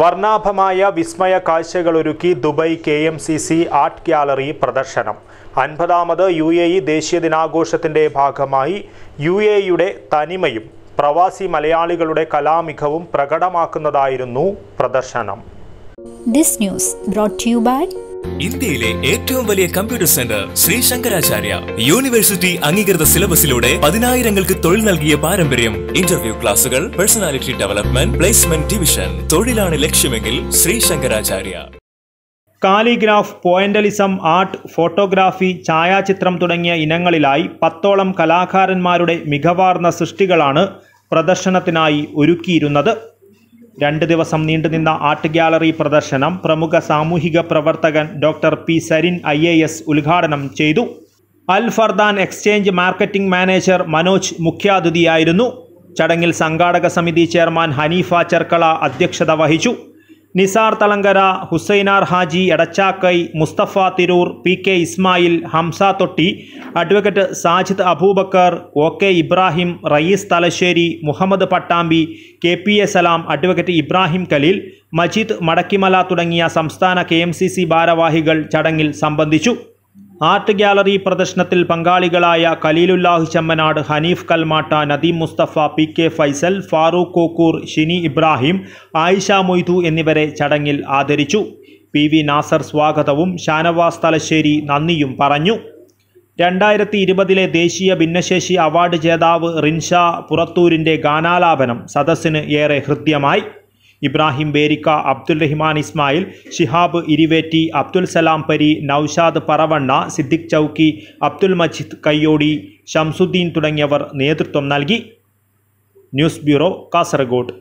വർണ്ണാഭമായ വിസ്മയ കാഴ്ചകളൊരുക്കി Dubai K M C C art gallery പ്രദർശനം അൻപതാമത് യു എ ഇ ദേശീയ ദിനാഘോഷത്തിൻ്റെ ഭാഗമായി യു എ ഇയുടെ തനിമയും പ്രവാസി മലയാളികളുടെ കലാമികവും പ്രകടമാക്കുന്നതായിരുന്നു പ്രദർശനം this news brought you by ഇന്ത്യയിലെ ഏറ്റവും വലിയ computer centre Sree Sankaracharya university അംഗീകൃത സിലബസിലൂടെ പതിനായിരങ്ങൾക്ക് തൊഴിൽ നൽകിയ പാരമ്പര്യം ഇന്റർവ്യൂ ക്ലാസുകൾ പേഴ്സണാലിറ്റി ഡെവലപ്മെന്റ് പ്ലേസ്മെന്റ് ഡിവിഷൻ തൊഴിലാണ് ലക്ഷ്യമെങ്കിൽ Sree Sankaracharya calligraph pointillism art photography ഛായാചിത്രം തുടങ്ങിയ ഇനങ്ങളിലായി പത്തോളം കലാകാരന്മാരുടെ മികവാർന്ന സൃഷ്ടികളാണ് പ്രദർശനത്തിനായി ഒരുക്കിയിരുന്നത് രണ്ട് ദിവസം നീണ്ടുനിന്ന ആർട്ട് ഗ്യാലറി പ്രദർശനം പ്രമുഖ സാമൂഹിക പ്രവർത്തകൻ doctor P Sarin I A S ഉദ്ഘാടനം ചെയ്തു Al Fardan exchange marketing manager Manoj മുഖ്യാതിഥിയായിരുന്നു ചടങ്ങിൽ സംഘാടക സമിതി ചെയർമാൻ ഹനീഫ ചെർക്കള അധ്യക്ഷത വഹിച്ചു Nisar Thalangara Hussainar Haji Edachakai Musthafa Tirur P K Ismail Hamza Thotti advocate Sajid Abubakar O K Ibrahim Rayees Thalassery Muhammad Pattambi K P A Salam advocate Ibrahim Khaleel Majeed Madakkimala തുടങ്ങിയ സംസ്ഥാന കെ ഭാരവാഹികൾ ചടങ്ങിൽ സംബന്ധിച്ചു ആർട്ട് ഗ്യാലറി പ്രദർശനത്തിൽ പങ്കാളികളായ കലീലുല്ലാഹ് ചമ്മനാട് ഹനീഫ് കൽമാട്ട നദീം മുസ്തഫ പി കെ ഫൈസൽ ഫാറൂഖ് കോക്കൂർ ഷിനി ഇബ്രാഹിം ആയിഷ മൊയ്തു എന്നിവരെ ചടങ്ങിൽ ആദരിച്ചു പി വി നാസർ സ്വാഗതവും ഷാനവാസ് തലശ്ശേരി നന്ദിയും പറഞ്ഞു രണ്ടായിരത്തി ഇരുപതിലെ ദേശീയ ഭിന്നശേഷി അവാർഡ് ജേതാവ് റിൻഷ പുറത്തൂരിൻ്റെ ഗാനാലാപനം സദസ്സിന് ഏറെ ഹൃദ്യമായി ഇബ്രാഹിം ബേരിക്ക അബ്ദുൽ റഹിമാൻ ഇസ്മായിൽ ഷിഹാബ് ഇരിവേറ്റി അബ്ദുൽ സലാം പരി നൌഷാദ് പറവണ്ണ സിദ്ദിഖ് ചൌക്കി അബ്ദുൽ മജിദ് കയ്യോടി ഷംസുദ്ദീൻ തുടങ്ങിയവർ നേതൃത്വം നൽകി ന്യൂസ് ബ്യൂറോ കാസർഗോഡ്